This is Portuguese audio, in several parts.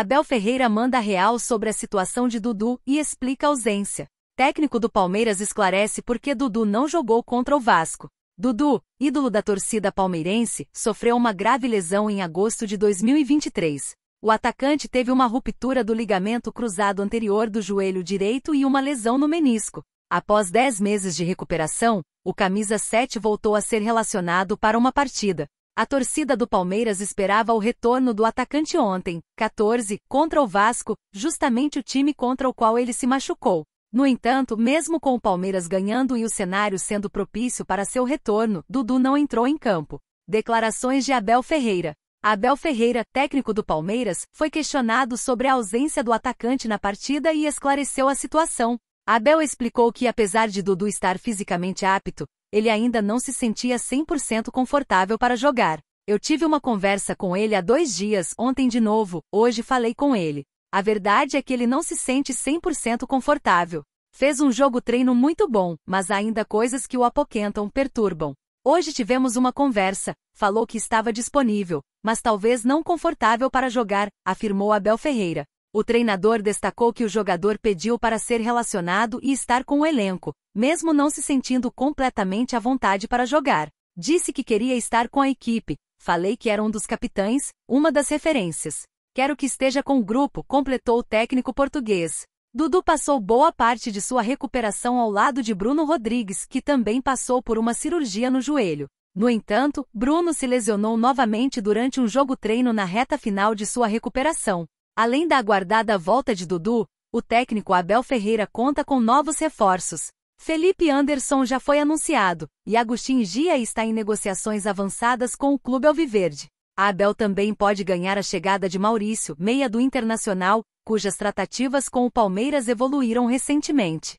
Abel Ferreira manda real sobre a situação de Dudu e explica a ausência. Técnico do Palmeiras esclarece por que Dudu não jogou contra o Vasco. Dudu, ídolo da torcida palmeirense, sofreu uma grave lesão em agosto de 2023. O atacante teve uma ruptura do ligamento cruzado anterior do joelho direito e uma lesão no menisco. Após 10 meses de recuperação, o camisa 7 voltou a ser relacionado para uma partida. A torcida do Palmeiras esperava o retorno do atacante ontem, 14, contra o Vasco, justamente o time contra o qual ele se machucou. No entanto, mesmo com o Palmeiras ganhando e o cenário sendo propício para seu retorno, Dudu não entrou em campo. Declarações de Abel Ferreira. Abel Ferreira, técnico do Palmeiras, foi questionado sobre a ausência do atacante na partida e esclareceu a situação. Abel explicou que apesar de Dudu estar fisicamente apto, ele ainda não se sentia 100% confortável para jogar. Eu tive uma conversa com ele há dois dias, ontem de novo, hoje falei com ele. A verdade é que ele não se sente 100% confortável. Fez um jogo treino muito bom, mas ainda coisas que o apoquentam, perturbam. Hoje tivemos uma conversa, falou que estava disponível, mas talvez não confortável para jogar, afirmou Abel Ferreira. O treinador destacou que o jogador pediu para ser relacionado e estar com o elenco, mesmo não se sentindo completamente à vontade para jogar. Disse que queria estar com a equipe, falei que era um dos capitães, uma das referências. Quero que esteja com o grupo, completou o técnico português. Dudu passou boa parte de sua recuperação ao lado de Bruno Rodrigues, que também passou por uma cirurgia no joelho. No entanto, Bruno se lesionou novamente durante um jogo-treino na reta final de sua recuperação. Além da aguardada volta de Dudu, o técnico Abel Ferreira conta com novos reforços. Felipe Anderson já foi anunciado, e Agostinho Gia está em negociações avançadas com o clube Alviverde. A Abel também pode ganhar a chegada de Maurício, meia do Internacional, cujas tratativas com o Palmeiras evoluíram recentemente.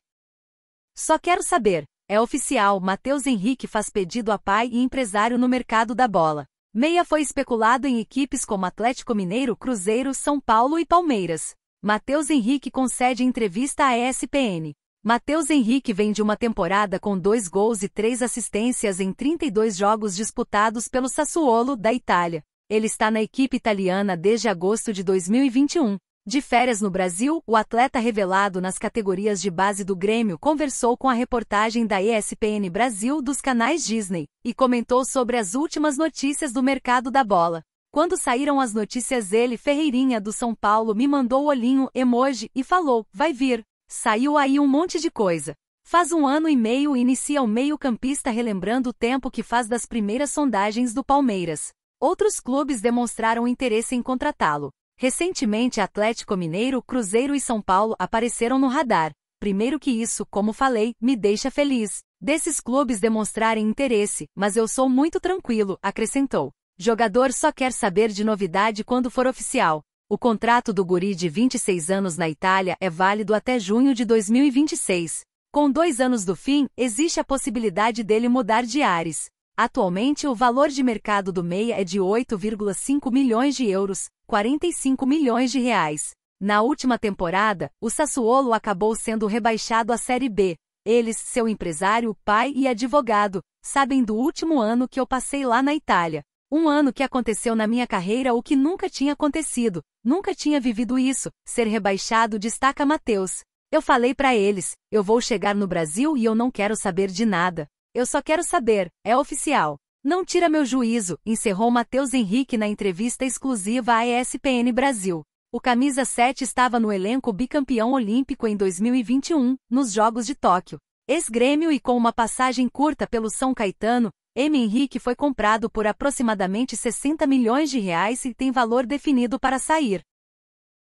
Só quero saber, é oficial, Matheus Henrique faz pedido a pai e empresário no mercado da bola. Meia foi especulado em equipes como Atlético Mineiro, Cruzeiro, São Paulo e Palmeiras. Matheus Henrique concede entrevista à ESPN. Matheus Henrique vem de uma temporada com dois gols e três assistências em 32 jogos disputados pelo Sassuolo, da Itália. Ele está na equipe italiana desde agosto de 2021. De férias no Brasil, o atleta revelado nas categorias de base do Grêmio conversou com a reportagem da ESPN Brasil dos canais Disney e comentou sobre as últimas notícias do mercado da bola. Quando saíram as notícias, ele, Ferreirinha do São Paulo, me mandou o olhinho, emoji, e falou: vai vir. Saiu aí um monte de coisa. Faz um ano e meio inicia o meio-campista relembrando o tempo que faz das primeiras sondagens do Palmeiras. Outros clubes demonstraram interesse em contratá-lo. Recentemente Atlético Mineiro, Cruzeiro e São Paulo apareceram no radar. Primeiro que isso, como falei, me deixa feliz. Desses clubes demonstrarem interesse, mas eu sou muito tranquilo, acrescentou. Jogador só quer saber de novidade quando for oficial. O contrato do guri de 26 anos na Itália é válido até junho de 2026. Com dois anos do fim, existe a possibilidade dele mudar de ares. Atualmente o valor de mercado do meia é de 8,5 milhões de euros, 45 milhões de reais. Na última temporada, o Sassuolo acabou sendo rebaixado à Série B. Eles, seu empresário, pai e advogado, sabem do último ano que eu passei lá na Itália. Um ano que aconteceu na minha carreira o que nunca tinha acontecido. Nunca tinha vivido isso. Ser rebaixado destaca Matheus. Eu falei para eles, eu vou chegar no Brasil e eu não quero saber de nada. Eu só quero saber, é oficial. Não tira meu juízo, encerrou Matheus Henrique na entrevista exclusiva à ESPN Brasil. O camisa 7 estava no elenco bicampeão olímpico em 2021, nos Jogos de Tóquio. Ex-grêmio e com uma passagem curta pelo São Caetano, M. Henrique foi comprado por aproximadamente 60 milhões de reais e tem valor definido para sair.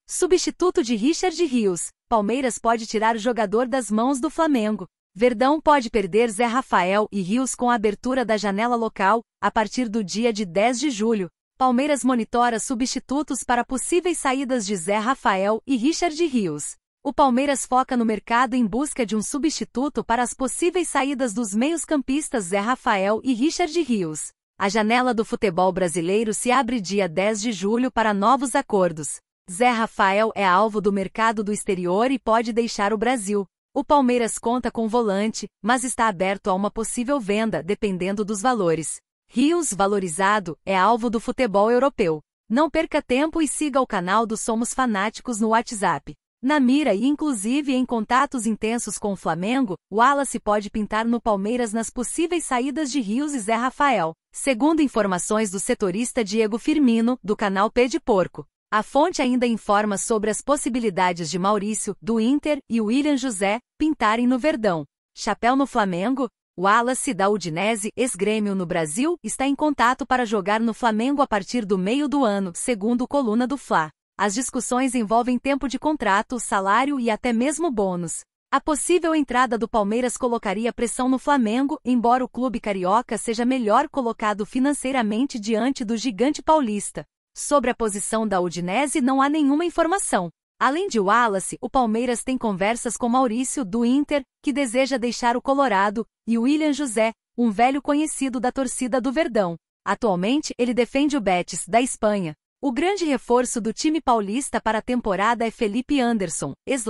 Substituto de Richard Rios, Palmeiras pode tirar o jogador das mãos do Flamengo. Verdão pode perder Zé Rafael e Rios com a abertura da janela local, a partir do dia de 10 de julho. Palmeiras monitora substitutos para possíveis saídas de Zé Rafael e Richard Rios. O Palmeiras foca no mercado em busca de um substituto para as possíveis saídas dos meios-campistas Zé Rafael e Richard Rios. A janela do futebol brasileiro se abre dia 10 de julho para novos acordos. Zé Rafael é alvo do mercado do exterior e pode deixar o Brasil. O Palmeiras conta com volante, mas está aberto a uma possível venda dependendo dos valores. Rios valorizado é alvo do futebol europeu. Não perca tempo e siga o canal do Somos Fanáticos no WhatsApp. Na mira e inclusive em contatos intensos com o Flamengo, o Wallace pode pintar no Palmeiras nas possíveis saídas de Rios e Zé Rafael, segundo informações do setorista Diego Firmino, do canal P de Porco. A fonte ainda informa sobre as possibilidades de Maurício, do Inter, e William José, pintarem no Verdão. Chapéu no Flamengo, Wallace da Udinese, ex-grêmio no Brasil, está em contato para jogar no Flamengo a partir do meio do ano, segundo coluna do Fla. As discussões envolvem tempo de contrato, salário e até mesmo bônus. A possível entrada do Palmeiras colocaria pressão no Flamengo, embora o clube carioca seja melhor colocado financeiramente diante do gigante paulista. Sobre a posição da Udinese não há nenhuma informação. Além de Wallace, o Palmeiras tem conversas com Maurício, do Inter, que deseja deixar o Colorado, e William José, um velho conhecido da torcida do Verdão. Atualmente, ele defende o Betis, da Espanha. O grande reforço do time paulista para a temporada é Felipe Anderson, ex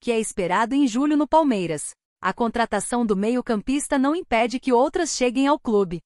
que é esperado em julho no Palmeiras. A contratação do meio-campista não impede que outras cheguem ao clube.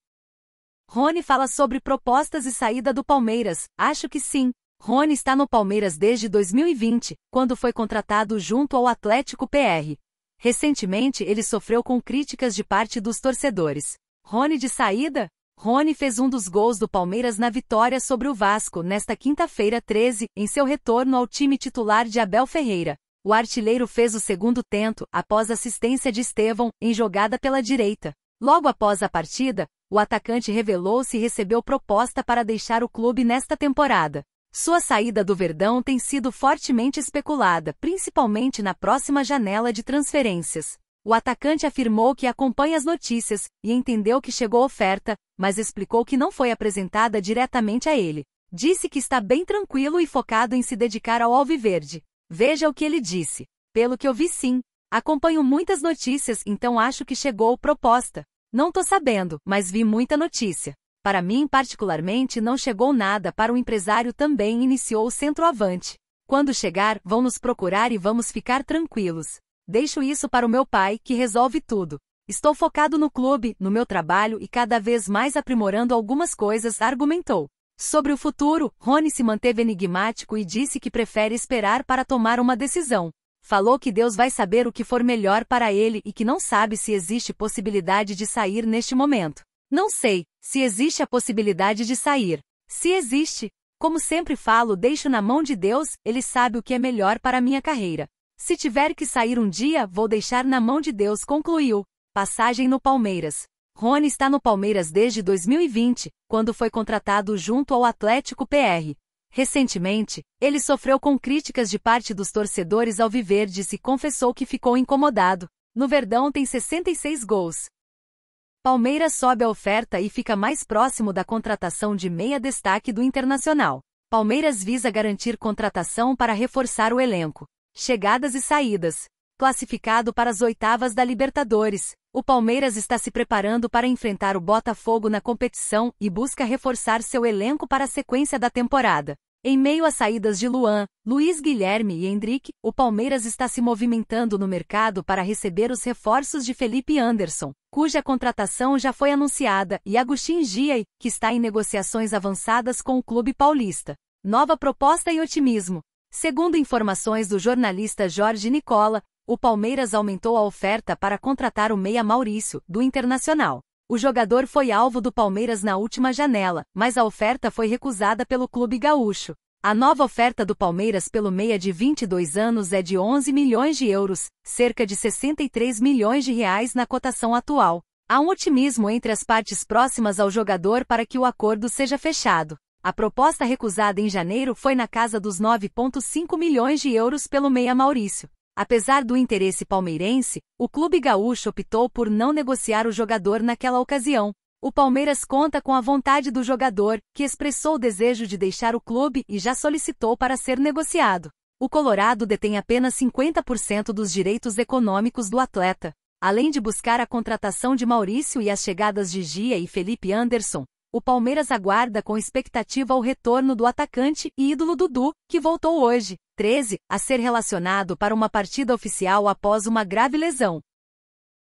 Rony fala sobre propostas e saída do Palmeiras. Acho que sim. Rony está no Palmeiras desde 2020, quando foi contratado junto ao Atlético PR. Recentemente, ele sofreu com críticas de parte dos torcedores. Rony de saída? Rony fez um dos gols do Palmeiras na vitória sobre o Vasco nesta quinta-feira 13, em seu retorno ao time titular de Abel Ferreira. O artilheiro fez o segundo tento, após assistência de Estevão, em jogada pela direita. Logo após a partida, o atacante revelou-se e recebeu proposta para deixar o clube nesta temporada. Sua saída do Verdão tem sido fortemente especulada, principalmente na próxima janela de transferências. O atacante afirmou que acompanha as notícias e entendeu que chegou oferta, mas explicou que não foi apresentada diretamente a ele. Disse que está bem tranquilo e focado em se dedicar ao Alviverde. Veja o que ele disse. Pelo que eu vi, sim, Acompanho muitas notícias, então acho que chegou proposta. Não tô sabendo, mas vi muita notícia. Para mim, particularmente, não chegou nada para o empresário também iniciou o centroavante. Quando chegar, vão nos procurar e vamos ficar tranquilos. Deixo isso para o meu pai, que resolve tudo. Estou focado no clube, no meu trabalho e cada vez mais aprimorando algumas coisas, argumentou. Sobre o futuro, Rony se manteve enigmático e disse que prefere esperar para tomar uma decisão. Falou que Deus vai saber o que for melhor para ele e que não sabe se existe possibilidade de sair neste momento. Não sei se existe a possibilidade de sair. Se existe, como sempre falo, deixo na mão de Deus, ele sabe o que é melhor para minha carreira. Se tiver que sair um dia, vou deixar na mão de Deus, concluiu. Passagem no Palmeiras. Rony está no Palmeiras desde 2020, quando foi contratado junto ao Atlético PR. Recentemente, ele sofreu com críticas de parte dos torcedores ao Viverdes e confessou que ficou incomodado. No Verdão tem 66 gols. Palmeiras sobe a oferta e fica mais próximo da contratação de meia destaque do Internacional. Palmeiras visa garantir contratação para reforçar o elenco. Chegadas e saídas classificado para as oitavas da Libertadores. O Palmeiras está se preparando para enfrentar o Botafogo na competição e busca reforçar seu elenco para a sequência da temporada. Em meio às saídas de Luan, Luiz Guilherme e Hendrick, o Palmeiras está se movimentando no mercado para receber os reforços de Felipe Anderson, cuja contratação já foi anunciada, e Agustin Giai, que está em negociações avançadas com o clube paulista. Nova proposta e otimismo. Segundo informações do jornalista Jorge Nicola, o Palmeiras aumentou a oferta para contratar o meia Maurício, do Internacional. O jogador foi alvo do Palmeiras na última janela, mas a oferta foi recusada pelo clube gaúcho. A nova oferta do Palmeiras pelo meia de 22 anos é de 11 milhões de euros, cerca de 63 milhões de reais na cotação atual. Há um otimismo entre as partes próximas ao jogador para que o acordo seja fechado. A proposta recusada em janeiro foi na casa dos 9,5 milhões de euros pelo meia Maurício. Apesar do interesse palmeirense, o clube gaúcho optou por não negociar o jogador naquela ocasião. O Palmeiras conta com a vontade do jogador, que expressou o desejo de deixar o clube e já solicitou para ser negociado. O Colorado detém apenas 50% dos direitos econômicos do atleta. Além de buscar a contratação de Maurício e as chegadas de Gia e Felipe Anderson, o Palmeiras aguarda com expectativa o retorno do atacante e ídolo Dudu, que voltou hoje, 13, a ser relacionado para uma partida oficial após uma grave lesão.